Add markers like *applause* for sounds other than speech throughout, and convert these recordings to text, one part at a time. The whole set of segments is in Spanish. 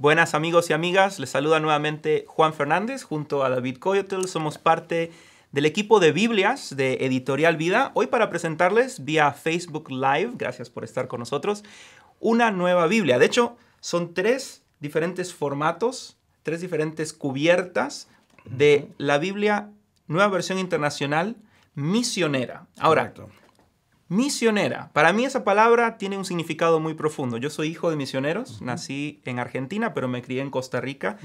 Buenas amigos y amigas, les saluda nuevamente Juan Fernández junto a David Coyotel. Somos parte del equipo de Biblias de Editorial Vida. Hoy para presentarles vía Facebook Live, gracias por estar con nosotros, una nueva Biblia. De hecho, son tres diferentes formatos, tres diferentes cubiertas de la Biblia Nueva Versión Internacional Misionera. Ahora, misionera. Para mí esa palabra tiene un significado muy profundo. Yo soy hijo de misioneros, nací en Argentina, pero me crié en Costa Rica.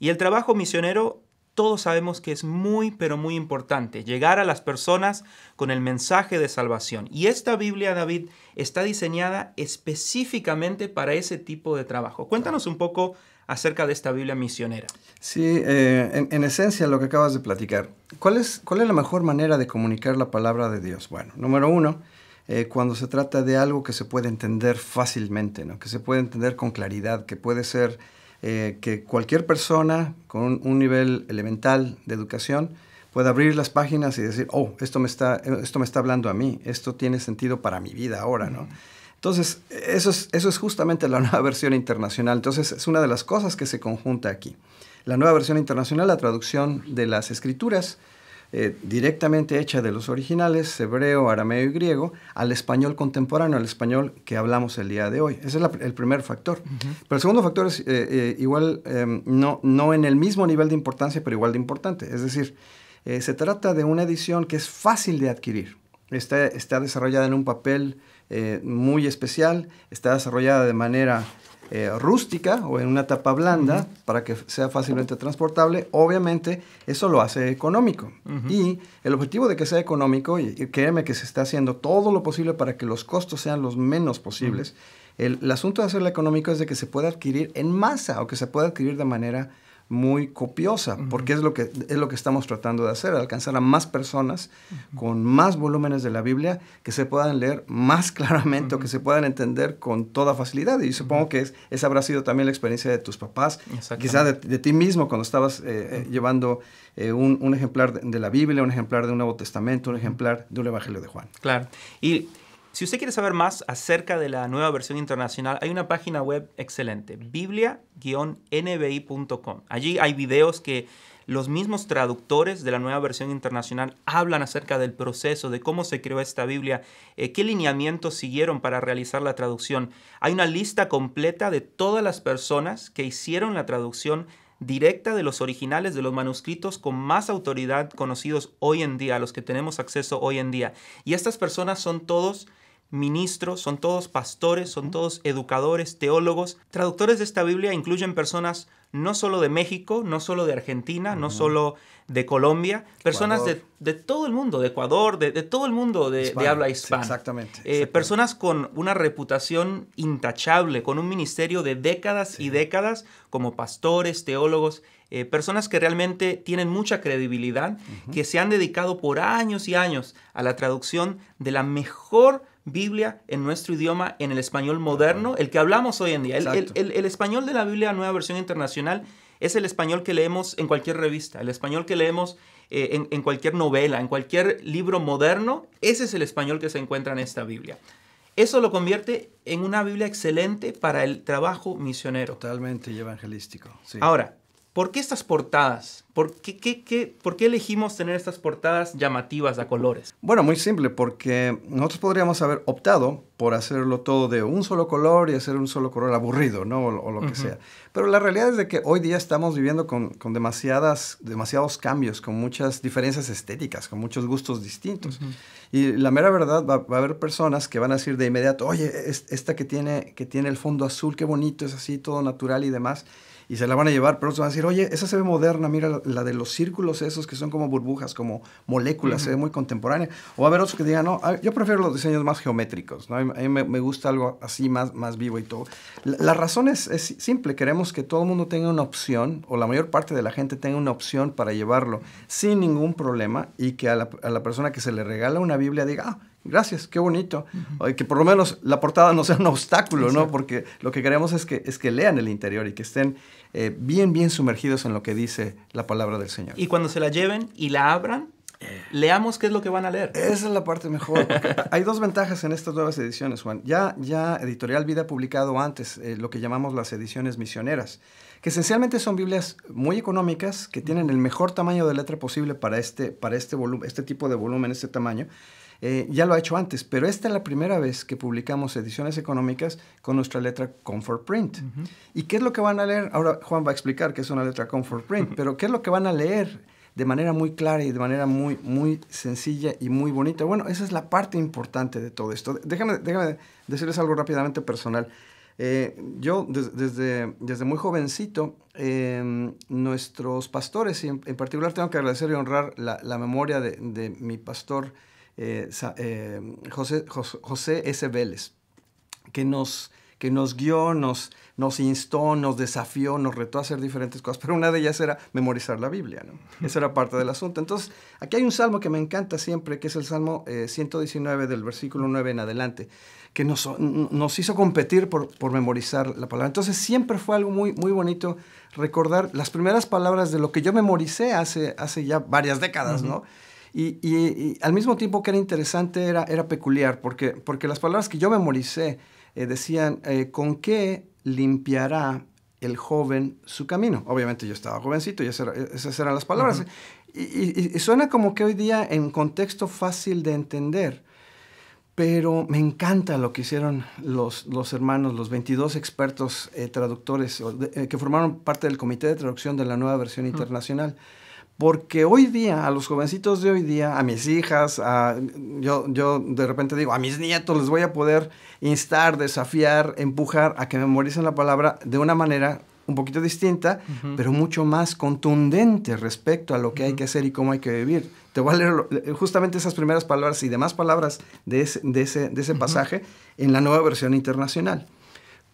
Y el trabajo misionero, todos sabemos que es muy, pero muy importante. Llegar a las personas con el mensaje de salvación. Y esta Biblia, David, está diseñada específicamente para ese tipo de trabajo. Cuéntanos un poco acerca de esta Biblia misionera. Sí, eh, en, esencia lo que acabas de platicar. ¿Cuál es, ¿Cuál es la mejor manera de comunicar la palabra de Dios? Bueno, número uno, eh, cuando se trata de algo que se puede entender fácilmente, ¿no? que se puede entender con claridad, que puede ser eh, que cualquier persona con un, nivel elemental de educación pueda abrir las páginas y decir, oh, esto me está, esto me está hablando a mí, esto tiene sentido para mi vida ahora, ¿no? Entonces, eso es, eso es justamente la *laughs* nueva versión internacional. Entonces, es una de las cosas que se conjunta aquí. La nueva versión internacional, la traducción de las escrituras, eh, directamente hecha de los originales, hebreo, arameo y griego, al español contemporáneo, al español que hablamos el día de hoy. Ese es el primer factor. Pero el segundo factor es eh, eh, igual, em, no, no en el mismo nivel de importancia, pero igual de importante. Es decir, se trata de una edición que es fácil de adquirir. Está, está desarrollada en un papel muy especial, está desarrollada de manera eh, rústica o en una tapa blanda para que sea fácilmente transportable. Obviamente eso lo hace económico. Y el objetivo de que sea económico, y, créeme que se está haciendo todo lo posible para que los costos sean los menos posibles, el, el asunto de hacerlo económico es de que se pueda adquirir en masa o que se pueda adquirir de manera muy copiosa, porque es lo, que, es lo que estamos tratando de hacer, alcanzar a más personas con más volúmenes de la Biblia que se puedan leer más *laughs* claramente o que se puedan entender con toda facilidad. Y supongo que es, esa habrá sido también la experiencia de tus papás, quizá de, ti mismo cuando estabas eh, eh, llevando eh, un, ejemplar de, la Biblia, un ejemplar de un Nuevo Testamento, un ejemplar de un Evangelio de Juan. Claro. Y si usted quiere saber más acerca de la nueva versión internacional, hay una página web excelente, biblia-nbi.com. Allí hay videos que los mismos traductores de la nueva versión internacional hablan acerca del proceso, de cómo se creó esta Biblia, eh, qué lineamientos siguieron para realizar la traducción. Hay una lista completa de todas las personas que hicieron la traducción directa de los originales de los manuscritos con más autoridad conocidos hoy en día, a los que tenemos acceso hoy en día. Y estas personas son todos ministros, son todos pastores, son todos educadores, teólogos. Traductores de esta Biblia incluyen personas no solo de México, no solo de Argentina, no solo de Colombia, personas de, todo el mundo, de Ecuador, de, todo el mundo de, habla hispana. Eh, exactamente. personas con una reputación intachable, con un ministerio de décadas y décadas como pastores, teólogos, eh, personas que realmente tienen mucha credibilidad, que se han dedicado por años y años a la traducción de la mejor Biblia en nuestro idioma, en el español moderno, el que hablamos hoy en día. El, español de la Biblia, nueva versión internacional, es el español que leemos en cualquier revista, el español que leemos eh, en, cualquier novela, en cualquier libro moderno. Ese es el español que se encuentra en esta Biblia. Eso lo convierte en una Biblia excelente para el trabajo misionero. Totalmente evangelístico. Ahora, ¿Por qué estas portadas? ¿Por qué, elegimos tener estas portadas llamativas a colores? Bueno, muy simple, porque nosotros podríamos haber optado por hacerlo todo de un solo color y hacer un solo color aburrido, ¿no? O, lo que sea. Pero la realidad es de que hoy día estamos viviendo con, demasiadas, demasiados cambios, con muchas diferencias estéticas, con muchos gustos distintos. Y la mera verdad, va, a haber personas que van a decir de inmediato, oye, esta que tiene, que tiene el fondo azul, qué bonito, es así, todo natural y demás y se la van a llevar, pero otros van a decir, oye, esa se ve moderna, mira la, de los círculos esos que son como burbujas, como moléculas, se ve muy contemporánea. O va a haber otros que digan, no, ah, yo prefiero los diseños más geométricos, ¿no? A mí me, gusta algo así más, más vivo y todo. La, razón es, simple, queremos que todo el mundo tenga una opción, o la mayor parte de la gente tenga una opción para llevarlo sin ningún problema y que a la, a la persona que se le regala una Biblia diga, ah, Gracias, qué bonito. Que por lo menos la portada no sea un obstáculo, ¿no? Porque lo que queremos es que, es que lean el interior y que estén eh, bien, bien sumergidos en lo que dice la palabra del Señor. Y cuando se la lleven y la abran, eh. leamos qué es lo que van a leer. Esa es la parte mejor. *laughs* Hay dos ventajas en estas nuevas ediciones, Juan. Ya, ya Editorial Vida ha publicado antes eh, lo que llamamos las ediciones misioneras, que esencialmente son Biblias muy económicas, que tienen el mejor tamaño de letra posible para este, para este, este tipo de volumen, este tamaño eh, ya lo ha hecho antes, pero esta es la primera vez que publicamos ediciones económicas con nuestra letra Comfort Print. ¿Y qué es lo que van a leer? Ahora Juan va a explicar qué es una letra Comfort Print, *laughs* pero ¿qué es lo que van a leer? de manera muy clara y de manera muy, muy sencilla y muy bonita. Bueno, esa es la parte importante de todo esto. Déjame, decirles algo rápidamente personal. Eh, yo desde, muy jovencito, em, nuestros pastores, y en, particular tengo que agradecer y honrar la, memoria de mi pastor eh, eh, José, S. Vélez, que nos, que nos guió, nos, instó, nos desafió, nos retó a hacer diferentes cosas, pero una de ellas era memorizar la Biblia, ¿no? Esa era parte del asunto. Entonces, aquí hay un salmo que me encanta siempre, que es el Salmo 119 eh, del versículo 9 en adelante, que nos, hizo competir por, memorizar la palabra. Entonces, siempre fue algo muy, muy bonito recordar las primeras palabras de lo que yo memoricé hace, hace ya varias décadas, ¿no? Y, al mismo tiempo que era interesante, era, peculiar, porque, las palabras que yo memoricé eh, decían, eh, ¿con qué limpiará el joven su camino? Obviamente yo estaba jovencito y esas, eran las palabras. y, suena como que hoy día en contexto fácil de entender, pero me encanta lo que hicieron los, hermanos, los 22 expertos eh, traductores que formaron parte del Comité de Traducción de la Nueva Versión Internacional. Porque hoy día, a los jovencitos de hoy día, a mis hijas, yo, yo de repente digo, a mis nietos les voy a poder instar, desafiar, empujar a que memoricen la palabra de una manera un poquito distinta, pero mucho más contundente respecto a lo que hay que hacer y cómo hay que vivir. Te voy a leer eh, justamente esas primeras palabras y demás palabras de ese, de ese, pasaje en la nueva versión internacional.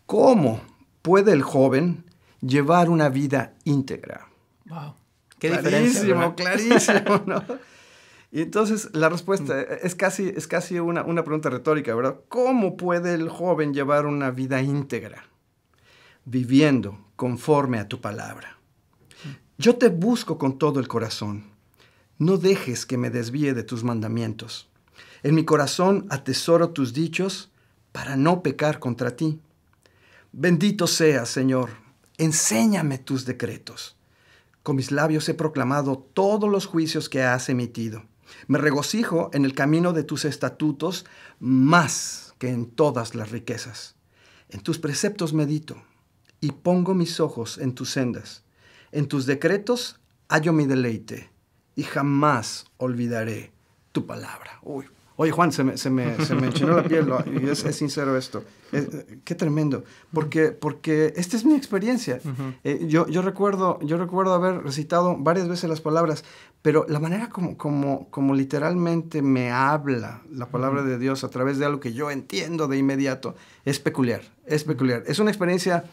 ¿Cómo puede el joven llevar una vida íntegra? Wow. ¿Qué clarísimo, clarísimo, *laughs* ¿no? Y entonces la respuesta mm. es casi, es casi una, una pregunta retórica, ¿verdad? ¿Cómo puede el joven llevar una vida íntegra? Viviendo conforme a tu palabra. Mm. Yo te busco con todo el corazón. No dejes que me desvíe de tus mandamientos. En mi corazón atesoro tus dichos para no pecar contra ti. Bendito sea, Señor. Enséñame tus decretos. Con mis labios he proclamado todos los juicios que has emitido. Me regocijo en el camino de tus estatutos más que en todas las riquezas. En tus preceptos medito y pongo mis ojos en tus sendas. En tus decretos hallo mi deleite y jamás olvidaré tu palabra. Oye, Juan, se me, se me, se me enchinó la piel, y es, sincero esto. qué tremendo. Porque, porque esta es mi experiencia. Eh, yo, yo, recuerdo, yo recuerdo haber recitado varias veces las palabras, pero la manera como, como, como literalmente me habla la palabra de Dios a través de algo que yo entiendo de inmediato es peculiar. Es peculiar. Es una experiencia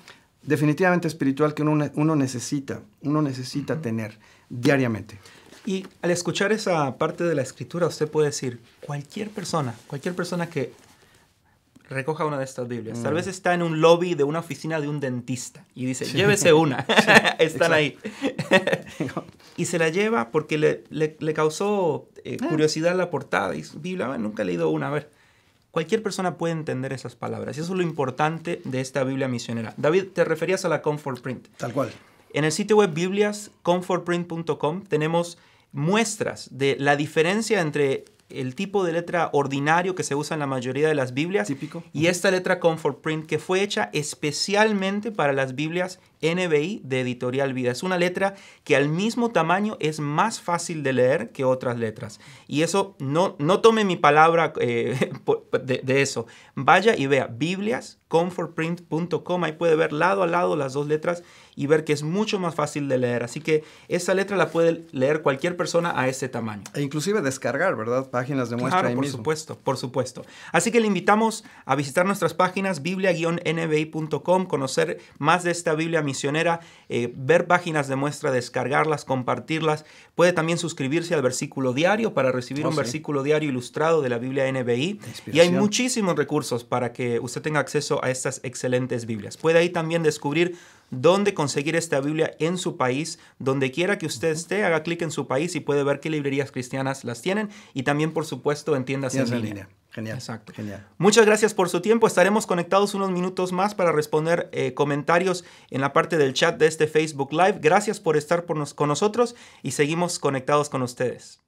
definitivamente espiritual que uno, uno necesita, uno necesita tener diariamente. Y al escuchar esa parte de la escritura, usted puede decir, cualquier persona, cualquier persona que recoja una de estas Biblias, tal mm. vez está en un lobby de una oficina de un dentista y dice, llévese una, *laughs* *laughs* están ahí. *laughs* y se la lleva porque le, causó eh, ah. curiosidad la portada. Y Biblia, ah, nunca he leído una, a ver. Cualquier persona puede entender esas palabras. Y eso es lo importante de esta Biblia misionera. David, te referías a la Comfort Print. Tal cual. En el sitio web bibliascomfortprint.com tenemos muestras de la diferencia entre el tipo de letra ordinario que se usa en la mayoría de las Biblias y esta letra Comfort Print que fue hecha especialmente para las Biblias NBI de Editorial Vida. Es una letra que al mismo tamaño es más fácil de leer que otras letras. Y eso, no, no tome mi palabra eh, *laughs* de, eso. Vaya y vea Biblias comfortprint.com. Ahí puede ver lado a lado las dos letras y ver que es mucho más fácil de leer. Así que esa letra la puede leer cualquier persona a ese tamaño. E inclusive descargar, ¿verdad? Páginas de muestra claro, por supuesto, por supuesto. Así que le invitamos a visitar nuestras páginas biblia-nbi.com, conocer más de esta Biblia misionera, eh, ver páginas de muestra, descargarlas, compartirlas. Puede también suscribirse al versículo diario para recibir oh, un versículo diario ilustrado de la Biblia NBI. Y hay muchísimos recursos para que usted tenga acceso a a estas excelentes Biblias. Puede ahí también descubrir dónde conseguir esta Biblia en su país, donde quiera que usted esté, haga clic en su país y puede ver qué librerías cristianas las tienen y también, por supuesto, en tiendas, en, línea. Genial. Exacto. Genial. Muchas gracias por su tiempo. Estaremos conectados unos minutos más para responder eh, comentarios en la parte del chat de este Facebook Live. Gracias por estar con nosotros y seguimos conectados con ustedes.